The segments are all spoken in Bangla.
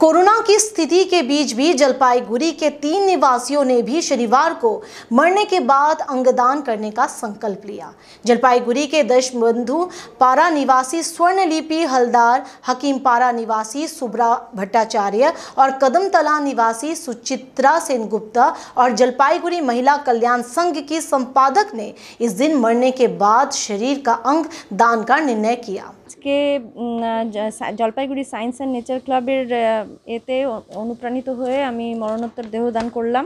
कोरोना की स्थिति के बीच भी जलपाईगुड़ी के तीन निवासियों ने भी शनिवार को मरने के बाद अंगदान करने का संकल्प लिया जलपाईगुड़ी के बंधु पारा निवासी स्वर्णलिपि हलदार हकीम पारा निवासी सुब्रा भट्टाचार्य और कदमतला निवासी सुचित्रा सेन गुप्ता और जलपाईगुड़ी महिला कल्याण संघ की संपादक ने इस दिन मरने के बाद शरीर का अंग दान का निर्णय किया আজকে জলপাইগুড়ি সায়েন্স অ্যান্ড নেচার ক্লাবের এতে অনুপ্রাণিত হয়ে আমি মরণোত্তর দেহদান করলাম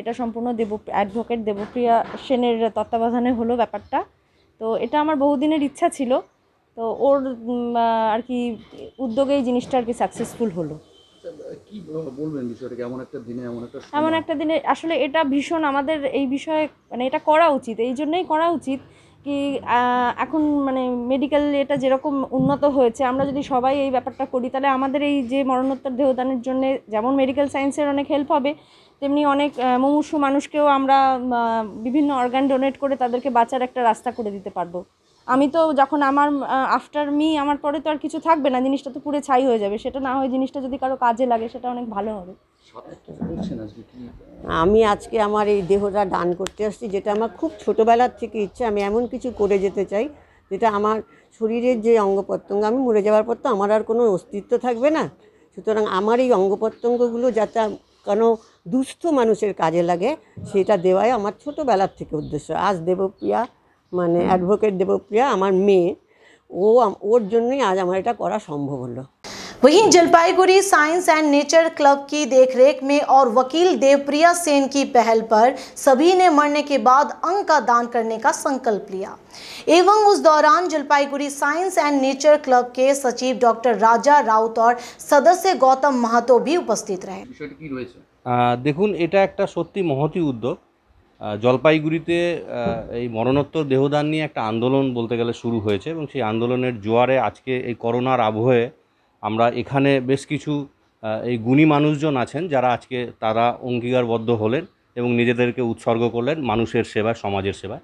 এটা সম্পূর্ণ দেব অ্যাডভোকেট দেবপ্রিয়া সেনের তত্ত্বাবধানে হলো ব্যাপারটা তো এটা আমার বহুদিনের ইচ্ছা ছিল তো ওর আর কি উদ্যোগে এই জিনিসটা আর কি সাকসেসফুল হলো আচ্ছা, কি এমন একটা দিনে আসলে এটা ভীষণ আমাদের এই বিষয়ে মানে এটা করা উচিত এই জন্যই করা উচিত কি এখন মানে মেডিকেল এটা যেরকম উন্নত হয়েছে আমরা যদি সবাই এই ব্যাপারটা করি তাহলে আমাদের এই যে মরণোত্তর দেহদানের জন্য যেমন মেডিকেল সায়েন্সের অনেক হেল্প হবে তেমনি অনেক মুমূর্ষু মানুষকেও আমরা বিভিন্ন অর্গান ডোনেট করে তাদেরকে বাঁচার একটা রাস্তা করে দিতে পারবো আমি তো যখন আমার আফটার মি আমার পরে তো আর কিছু থাকবে না জিনিসটা তো পুরো ছাই হয়ে যাবে সেটা না হয় জিনিসটা যদি কারো কাজে লাগে সেটা অনেক ভালো হবে আমি আজকে আমার এই দেহটা দান করতে আসছি যেটা আমার খুব ছোটোবেলার থেকে ইচ্ছে আমি এমন কিছু করে যেতে চাই যেটা আমার শরীরের যে অঙ্গ প্রত্যঙ্গ আমি মরে যাওয়ার পর তো আমার আর কোনো অস্তিত্ব থাকবে না সুতরাং আমার এই অঙ্গ প্রত্যঙ্গগুলো যাতে কোনো দুস্থ মানুষের কাজে লাগে সেটা দেওয়াই আমার ছোটোবেলার থেকে উদ্দেশ্য আজ দেবপ্রিয়া মানে অ্যাডভোকেট দেবপ্রিয়া আমার মেয়ে ও ওর জন্যই আজ আমার এটা করা সম্ভব হলো वहीं Jalpaiguri science and nature club की देखरेख में और वकील देवप्रिया सेन की पहल पर सभी ने मरने के बाद अंग का दान करने का संकल्प लिया एवं उस दौरान Jalpaiguri science and nature club के सचिव डॉक्टर राजा राउत और सदस्य गौतम महतो भी उपस्थित रहे देखो ये एक सत्य মহতি उद्योग জলপাইগুড়িতে এই মরণোত্তর দেহদান নিয়ে একটা আন্দোলন বলতে গেলে শুরু হয়েছে এবং সেই আন্দোলনের জোয়ারে আজকে এই করোনার আবহে আমরা এখানে বেশ কিছু এই গুণী মানুষজন আছেন যারা আজকে তারা অঙ্গীকারবদ্ধ হলেন এবং নিজেদেরকে উৎসর্গ করলেন মানুষের সেবায় সমাজের সেবায়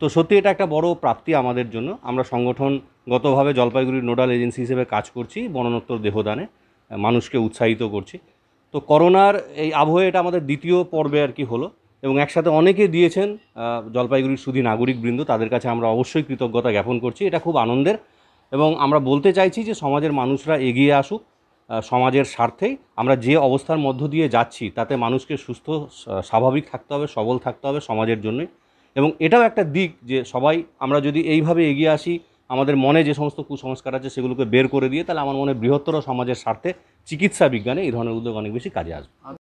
তো সত্যি এটা একটা বড় প্রাপ্তি আমাদের জন্য আমরা সংগঠনগতভাবে জলপাইগুড়ির নোডাল এজেন্সি হিসেবে কাজ করছি মরণোত্তর দেহদানে মানুষকে উৎসাহিত করছি তো করোনার এই আবহে এটা আমাদের দ্বিতীয় পর্বে আর কি হলো এবং একসাথে অনেকে দিয়েছেন জলপাইগুড়ির নাগরিক নাগরিকবৃন্দ তাদের কাছে আমরা অবশ্যই কৃতজ্ঞতা জ্ঞাপন করছি এটা খুব আনন্দের এবং আমরা বলতে চাইছি যে সমাজের মানুষরা এগিয়ে আসুক সমাজের স্বার্থেই আমরা যে অবস্থার মধ্য দিয়ে যাচ্ছি তাতে মানুষকে সুস্থ স্বাভাবিক থাকতে হবে সবল থাকতে হবে সমাজের জন্যই এবং এটাও একটা দিক যে সবাই আমরা যদি এইভাবে এগিয়ে আসি আমাদের মনে যে সমস্ত কুসংস্কার আছে সেগুলোকে বের করে দিয়ে তাহলে আমার মনে বৃহত্তর সমাজের স্বার্থে চিকিৎসা বিজ্ঞানে এই ধরনের উদ্যোগ অনেক বেশি কাজে আসবে